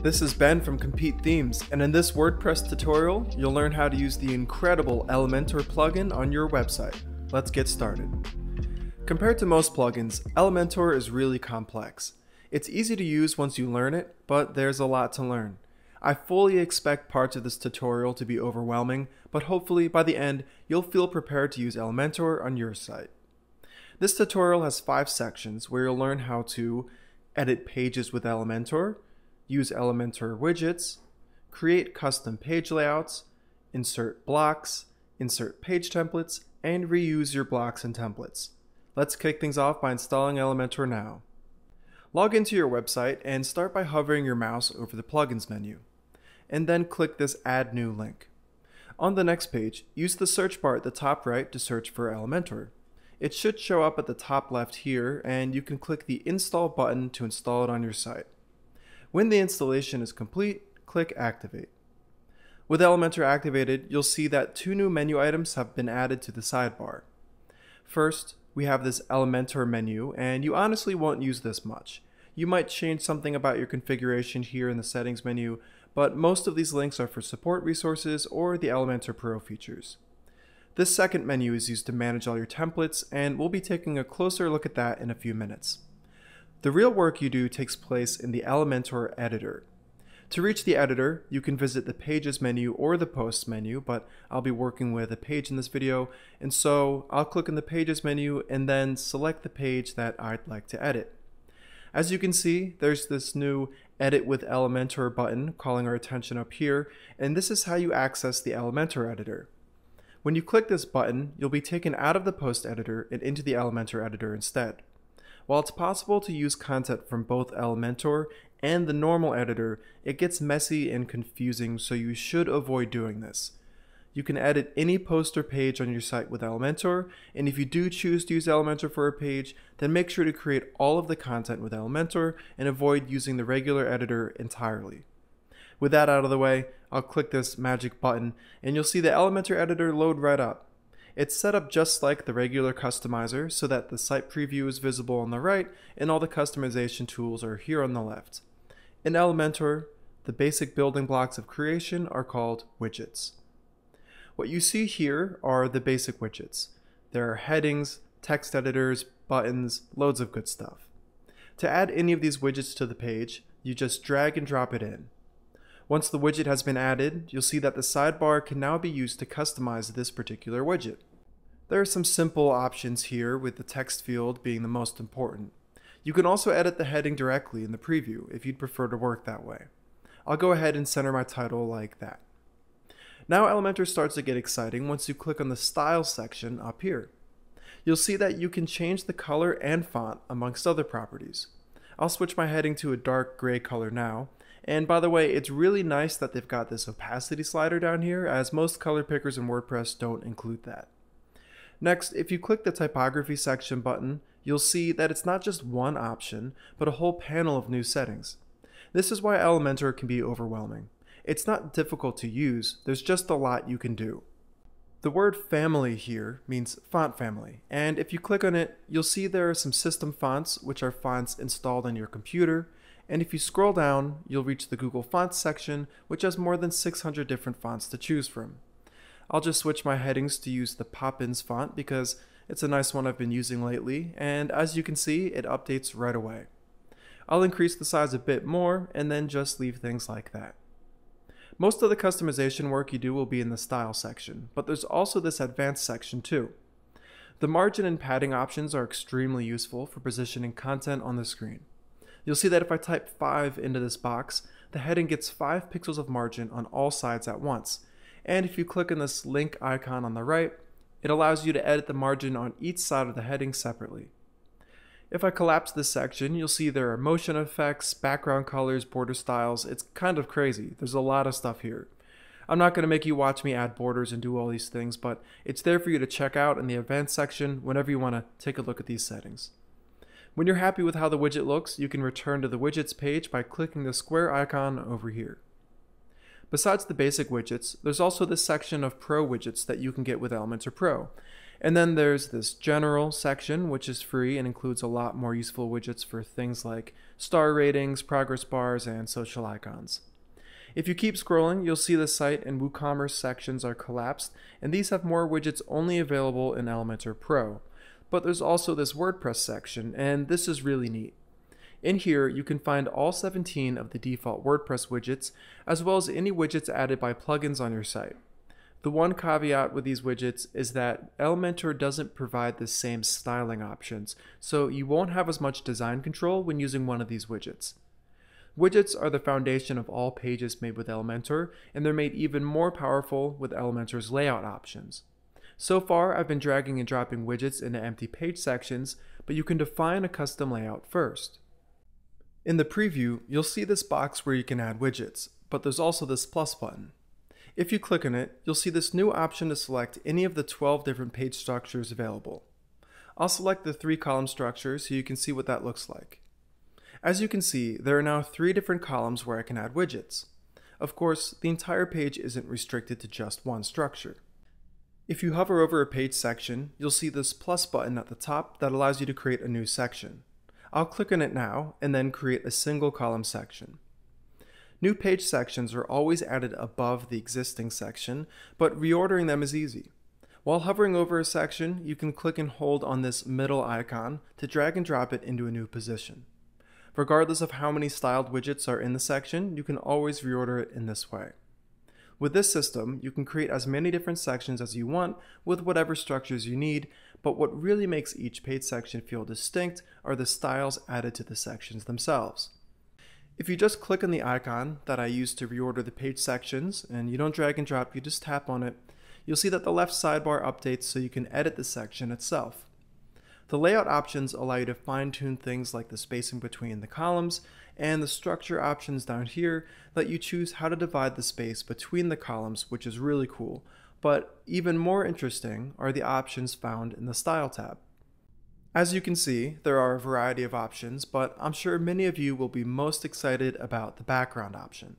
This is Ben from Compete Themes, and in this WordPress tutorial, you'll learn how to use the incredible Elementor plugin on your website. Let's get started. Compared to most plugins, Elementor is really complex. It's easy to use once you learn it, but there's a lot to learn. I fully expect parts of this tutorial to be overwhelming, but hopefully by the end, you'll feel prepared to use Elementor on your site. This tutorial has five sections where you'll learn how to edit pages with Elementor, use Elementor widgets, create custom page layouts, insert blocks, insert page templates, and reuse your blocks and templates. Let's kick things off by installing Elementor now. Log into your website and start by hovering your mouse over the plugins menu, and then click this Add New link. On the next page, use the search bar at the top right to search for Elementor. It should show up at the top left here, and you can click the Install button to install it on your site. When the installation is complete, click Activate. With Elementor activated, you'll see that two new menu items have been added to the sidebar. First, we have this Elementor menu, and you honestly won't use this much. You might change something about your configuration here in the settings menu, but most of these links are for support resources or the Elementor Pro features. This second menu is used to manage all your templates, and we'll be taking a closer look at that in a few minutes. The real work you do takes place in the Elementor editor. To reach the editor, you can visit the Pages menu or the Posts menu, but I'll be working with a page in this video, and so I'll click in the Pages menu and then select the page that I'd like to edit. As you can see, there's this new Edit with Elementor button calling our attention up here, and this is how you access the Elementor editor. When you click this button, you'll be taken out of the post editor and into the Elementor editor instead. While it's possible to use content from both Elementor and the normal editor, it gets messy and confusing, so you should avoid doing this. You can edit any post or page on your site with Elementor, and if you do choose to use Elementor for a page, then make sure to create all of the content with Elementor and avoid using the regular editor entirely. With that out of the way, I'll click this magic button, and you'll see the Elementor editor load right up. It's set up just like the regular customizer so that the site preview is visible on the right and all the customization tools are here on the left. In Elementor, the basic building blocks of creation are called widgets. What you see here are the basic widgets. There are headings, text editors, buttons, loads of good stuff. To add any of these widgets to the page, you just drag and drop it in. Once the widget has been added, you'll see that the sidebar can now be used to customize this particular widget. There are some simple options here with the text field being the most important. You can also edit the heading directly in the preview if you'd prefer to work that way. I'll go ahead and center my title like that. Now Elementor starts to get exciting once you click on the Style section up here. You'll see that you can change the color and font amongst other properties. I'll switch my heading to a dark gray color now, and by the way, it's really nice that they've got this opacity slider down here as most color pickers in WordPress don't include that. Next, if you click the typography section button, you'll see that it's not just one option, but a whole panel of new settings. This is why Elementor can be overwhelming. It's not difficult to use, there's just a lot you can do. The word family here means font family, and if you click on it, you'll see there are some system fonts, which are fonts installed on your computer, and if you scroll down, you'll reach the Google Fonts section, which has more than 600 different fonts to choose from. I'll just switch my headings to use the Poppins font because it's a nice one I've been using lately, and as you can see, it updates right away. I'll increase the size a bit more, and then just leave things like that. Most of the customization work you do will be in the style section, but there's also this advanced section too. The margin and padding options are extremely useful for positioning content on the screen. You'll see that if I type 5 into this box, the heading gets 5 pixels of margin on all sides at once, and if you click on this link icon on the right, it allows you to edit the margin on each side of the heading separately. If I collapse this section, you'll see there are motion effects, background colors, border styles. It's kind of crazy. There's a lot of stuff here. I'm not going to make you watch me add borders and do all these things, but it's there for you to check out in the advanced section whenever you want to take a look at these settings. When you're happy with how the widget looks, you can return to the widgets page by clicking the square icon over here. Besides the basic widgets, there's also this section of Pro widgets that you can get with Elementor Pro. And then there's this general section, which is free and includes a lot more useful widgets for things like star ratings, progress bars, and social icons. If you keep scrolling, you'll see the site and WooCommerce sections are collapsed, and these have more widgets only available in Elementor Pro. But there's also this WordPress section, and this is really neat. In here, you can find all 17 of the default WordPress widgets, as well as any widgets added by plugins on your site. The one caveat with these widgets is that Elementor doesn't provide the same styling options, so you won't have as much design control when using one of these widgets. Widgets are the foundation of all pages made with Elementor, and they're made even more powerful with Elementor's layout options. So far, I've been dragging and dropping widgets into empty page sections, but you can define a custom layout first. In the preview, you'll see this box where you can add widgets, but there's also this plus button. If you click on it, you'll see this new option to select any of the 12 different page structures available. I'll select the three column structure so you can see what that looks like. As you can see, there are now three different columns where I can add widgets. Of course, the entire page isn't restricted to just one structure. If you hover over a page section, you'll see this plus button at the top that allows you to create a new section. I'll click on it now and then create a single column section. New page sections are always added above the existing section, but reordering them is easy. While hovering over a section, you can click and hold on this middle icon to drag and drop it into a new position. Regardless of how many styled widgets are in the section, you can always reorder it in this way. With this system, you can create as many different sections as you want with whatever structures you need, but what really makes each page section feel distinct are the styles added to the sections themselves. If you just click on the icon that I use to reorder the page sections and you don't drag and drop, you just tap on it, you'll see that the left sidebar updates so you can edit the section itself. The layout options allow you to fine tune things like the spacing between the columns and the structure options down here let you choose how to divide the space between the columns, which is really cool but even more interesting are the options found in the Style tab. As you can see, there are a variety of options, but I'm sure many of you will be most excited about the background option.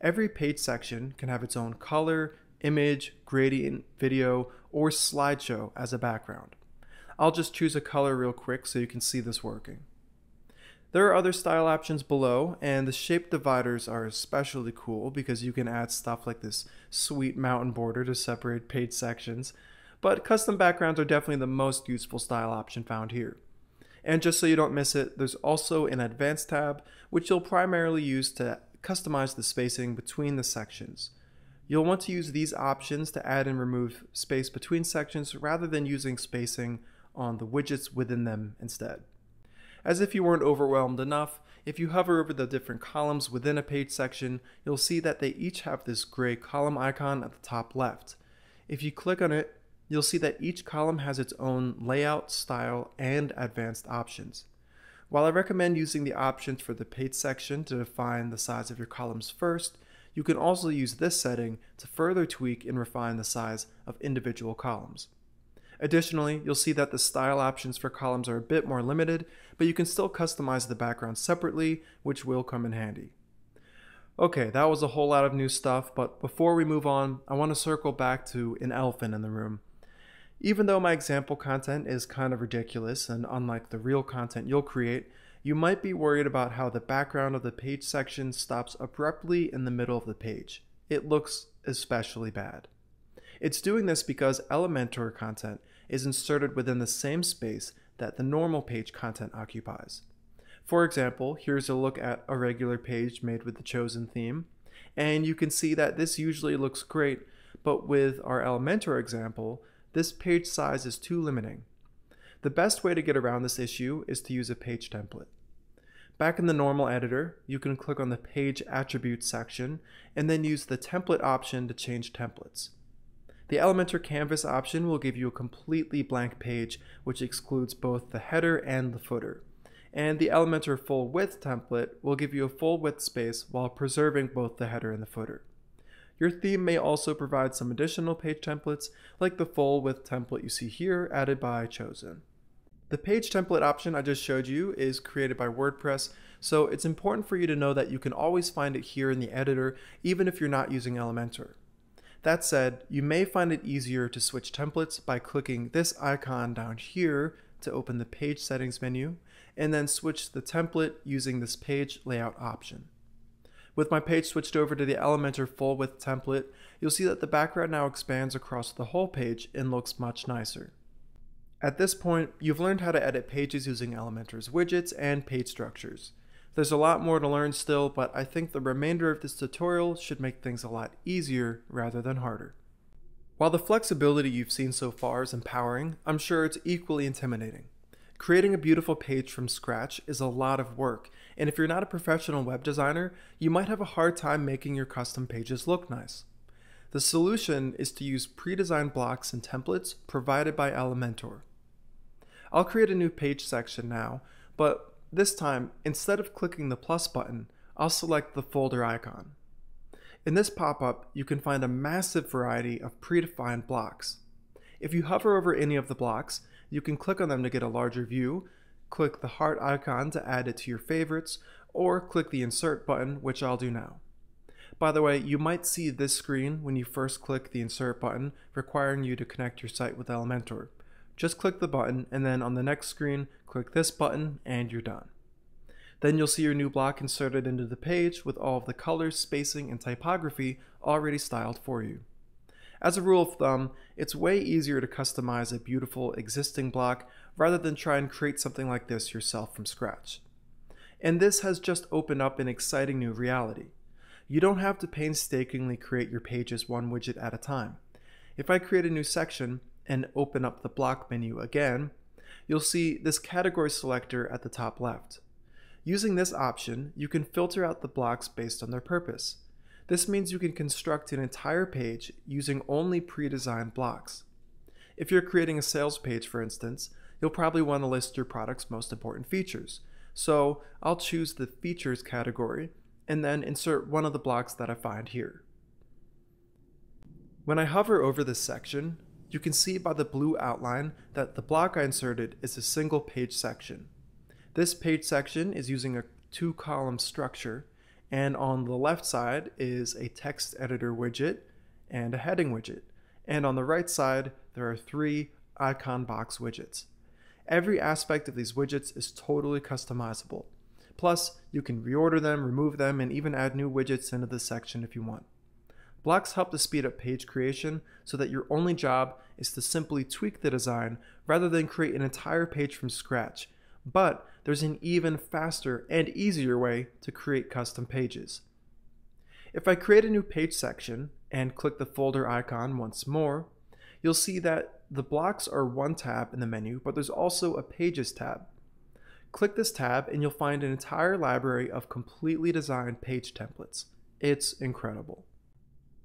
Every page section can have its own color, image, gradient, video, or slideshow as a background. I'll just choose a color real quick so you can see this working. There are other style options below, and the shape dividers are especially cool because you can add stuff like this sweet mountain border to separate page sections, but custom backgrounds are definitely the most useful style option found here. And just so you don't miss it, there's also an advanced tab, which you'll primarily use to customize the spacing between the sections. You'll want to use these options to add and remove space between sections rather than using spacing on the widgets within them instead. As if you weren't overwhelmed enough, if you hover over the different columns within a page section, you'll see that they each have this gray column icon at the top left. If you click on it, you'll see that each column has its own layout, style, and advanced options. While I recommend using the options for the page section to define the size of your columns first, you can also use this setting to further tweak and refine the size of individual columns. Additionally, you'll see that the style options for columns are a bit more limited, but you can still customize the background separately, which will come in handy. Okay, that was a whole lot of new stuff, but before we move on, I want to circle back to an elephant in the room. Even though my example content is kind of ridiculous and unlike the real content you'll create, you might be worried about how the background of the page section stops abruptly in the middle of the page. It looks especially bad. It's doing this because Elementor content is inserted within the same space that the normal page content occupies. For example, here's a look at a regular page made with the chosen theme, and you can see that this usually looks great, but with our Elementor example, this page size is too limiting. The best way to get around this issue is to use a page template. Back in the normal editor, you can click on the Page Attributes section and then use the Template option to change templates. The Elementor Canvas option will give you a completely blank page, which excludes both the header and the footer. And the Elementor Full Width template will give you a full width space while preserving both the header and the footer. Your theme may also provide some additional page templates, like the full width template you see here added by Chosen. The page template option I just showed you is created by WordPress, so it's important for you to know that you can always find it here in the editor, even if you're not using Elementor. That said, you may find it easier to switch templates by clicking this icon down here to open the page settings menu, and then switch the template using this page layout option. With my page switched over to the Elementor full width template, you'll see that the background now expands across the whole page and looks much nicer. At this point, you've learned how to edit pages using Elementor's widgets and page structures. There's a lot more to learn still, but I think the remainder of this tutorial should make things a lot easier rather than harder. While the flexibility you've seen so far is empowering, I'm sure it's equally intimidating. Creating a beautiful page from scratch is a lot of work, and if you're not a professional web designer, you might have a hard time making your custom pages look nice. The solution is to use pre-designed blocks and templates provided by Elementor. I'll create a new page section now, but this time, instead of clicking the plus button, I'll select the folder icon. In this pop-up, you can find a massive variety of predefined blocks. If you hover over any of the blocks, you can click on them to get a larger view, click the heart icon to add it to your favorites, or click the insert button, which I'll do now. By the way, you might see this screen when you first click the insert button, requiring you to connect your site with Elementor. Just click the button and then on the next screen, click this button and you're done. Then you'll see your new block inserted into the page with all of the colors, spacing, and typography already styled for you. As a rule of thumb, it's way easier to customize a beautiful existing block rather than try and create something like this yourself from scratch. And this has just opened up an exciting new reality. You don't have to painstakingly create your pages one widget at a time. If I create a new section, and open up the block menu again, you'll see this category selector at the top left. Using this option, you can filter out the blocks based on their purpose. This means you can construct an entire page using only pre-designed blocks. If you're creating a sales page, for instance, you'll probably want to list your product's most important features. So I'll choose the features category and then insert one of the blocks that I find here. When I hover over this section, you can see by the blue outline that the block I inserted is a single page section. This page section is using a two column structure and on the left side is a text editor widget and a heading widget. And on the right side, there are three icon box widgets. Every aspect of these widgets is totally customizable. Plus, you can reorder them, remove them, and even add new widgets into this section if you want. Blocks help to speed up page creation so that your only job is to simply tweak the design rather than create an entire page from scratch. But there's an even faster and easier way to create custom pages. If I create a new page section and click the folder icon once more, you'll see that the blocks are one tab in the menu, but there's also a pages tab. Click this tab and you'll find an entire library of completely designed page templates. It's incredible.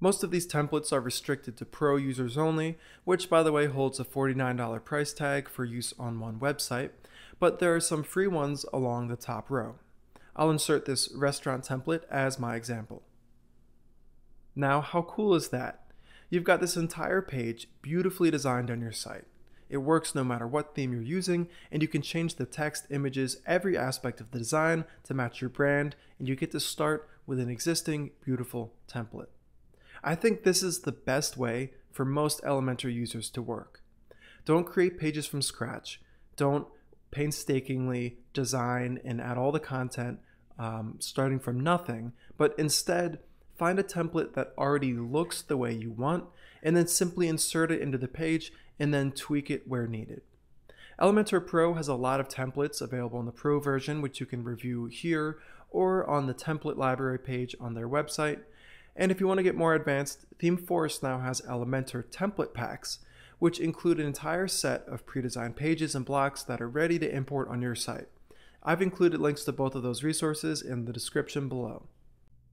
Most of these templates are restricted to pro users only, which by the way holds a $49 price tag for use on one website, but there are some free ones along the top row. I'll insert this restaurant template as my example. Now, how cool is that? You've got this entire page beautifully designed on your site. It works no matter what theme you're using, and you can change the text, images, every aspect of the design to match your brand, and you get to start with an existing beautiful template. I think this is the best way for most elementary users to work. Don't create pages from scratch. Don't painstakingly design and add all the content um, starting from nothing, but instead find a template that already looks the way you want and then simply insert it into the page and then tweak it where needed. Elementor Pro has a lot of templates available in the Pro version, which you can review here or on the template library page on their website. And if you want to get more advanced, ThemeForest now has Elementor template packs, which include an entire set of pre-designed pages and blocks that are ready to import on your site. I've included links to both of those resources in the description below.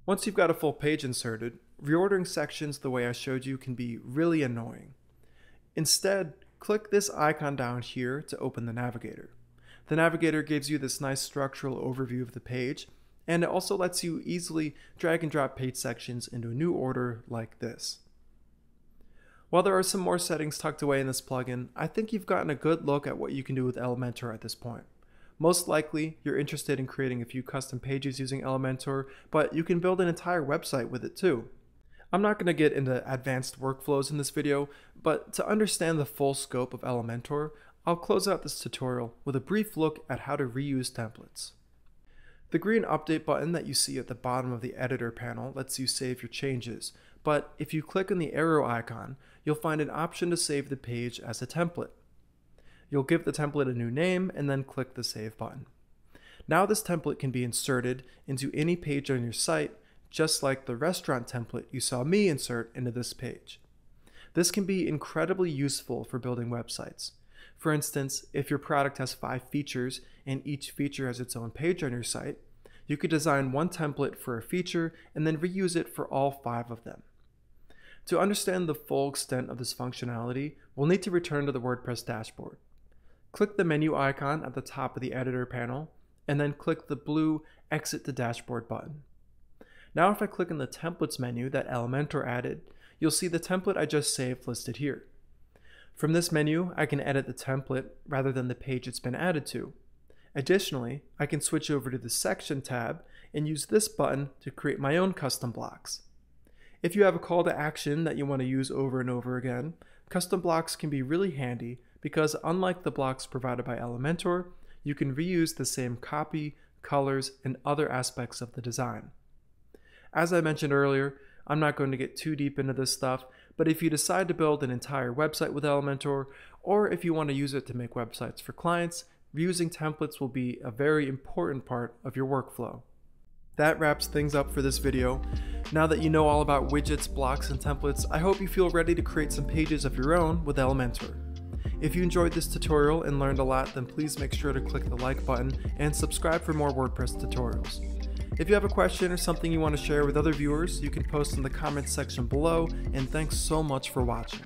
Once you've got a full page inserted, reordering sections the way I showed you can be really annoying. Instead, click this icon down here to open the navigator. The navigator gives you this nice structural overview of the page, and it also lets you easily drag and drop page sections into a new order like this. While there are some more settings tucked away in this plugin, I think you've gotten a good look at what you can do with Elementor at this point. Most likely, you're interested in creating a few custom pages using Elementor, but you can build an entire website with it too. I'm not going to get into advanced workflows in this video, but to understand the full scope of Elementor, I'll close out this tutorial with a brief look at how to reuse templates. The green update button that you see at the bottom of the editor panel lets you save your changes, but if you click on the arrow icon, you'll find an option to save the page as a template. You'll give the template a new name and then click the Save button. Now this template can be inserted into any page on your site, just like the restaurant template you saw me insert into this page. This can be incredibly useful for building websites. For instance, if your product has five features and each feature has its own page on your site, you could design one template for a feature and then reuse it for all five of them. To understand the full extent of this functionality, we'll need to return to the WordPress dashboard. Click the menu icon at the top of the editor panel, and then click the blue Exit the Dashboard button. Now if I click in the Templates menu that Elementor added, you'll see the template I just saved listed here. From this menu, I can edit the template rather than the page it's been added to. Additionally, I can switch over to the Section tab and use this button to create my own custom blocks. If you have a call to action that you want to use over and over again, custom blocks can be really handy because unlike the blocks provided by Elementor, you can reuse the same copy, colors, and other aspects of the design. As I mentioned earlier, I'm not going to get too deep into this stuff but if you decide to build an entire website with Elementor, or if you want to use it to make websites for clients, using templates will be a very important part of your workflow. That wraps things up for this video. Now that you know all about widgets, blocks, and templates, I hope you feel ready to create some pages of your own with Elementor. If you enjoyed this tutorial and learned a lot, then please make sure to click the like button and subscribe for more WordPress tutorials. If you have a question or something you want to share with other viewers, you can post in the comments section below, and thanks so much for watching.